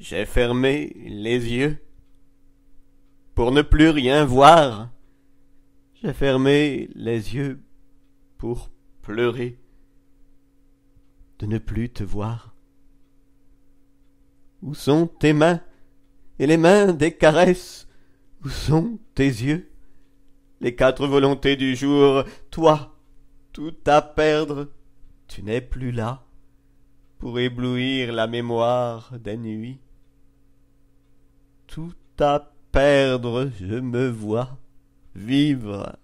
J'ai fermé les yeux pour ne plus rien voir. J'ai fermé les yeux pour pleurer de ne plus te voir. Où sont tes mains et les mains des caresses Où sont tes yeux Les quatre volontés du jour, toi, tout à perdre, tu n'es plus là pour éblouir la mémoire des nuits tout à perdre, je me vois vivre.